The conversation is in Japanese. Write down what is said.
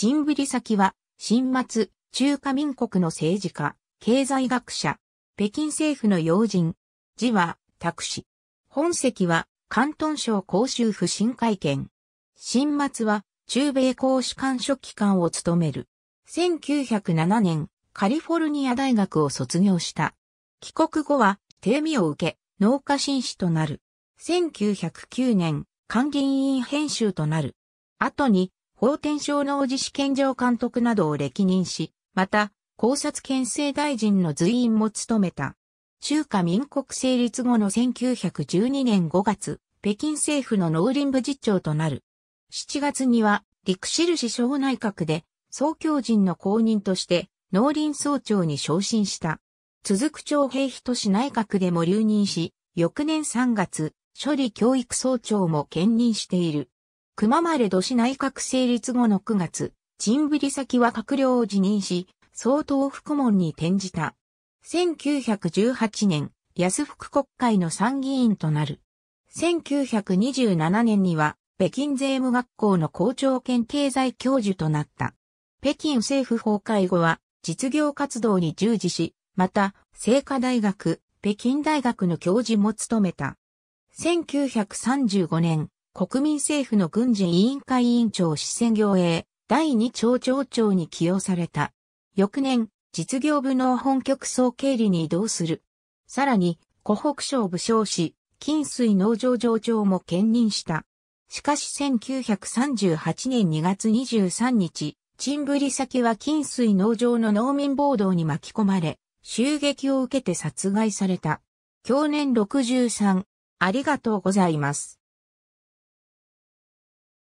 チンブリ先は、新末、中華民国の政治家、経済学者、北京政府の要人、字は、クシ。本籍は、関東省公州府新会県。新末は、中米公主官書機関を務める。1907年、カリフォルニア大学を卒業した。帰国後は、定味を受け、農家紳士となる。1909年、官議委員編集となる。後に、法天省の寺試験場監督などを歴任し、また、考察県政大臣の随員も務めた。中華民国成立後の1912年5月、北京政府の農林部次長となる。7月には、陸印市省内閣で、総教人の公認として、農林総長に昇進した。続く徴兵費都市内閣でも留任し、翌年3月、処理教育総長も兼任している。熊丸都市内閣成立後の9月、陳振先は閣僚を辞任し、総統副門に転じた。1918年、安福国会の参議院となる。1927年には、北京税務学校の校長兼経済教授となった。北京政府崩壊後は、実業活動に従事し、また、聖火大学、北京大学の教授も務めた。1935年、国民政府の軍事委員会委員長四川行営第二町長長に起用された。翌年、実業部の本局総経理に移動する。さらに、湖北省武将市、金水農場上長も兼任した。しかし1938年2月23日、陳振先は金水農場の農民暴動に巻き込まれ、襲撃を受けて殺害された。去年63、ありがとうございます。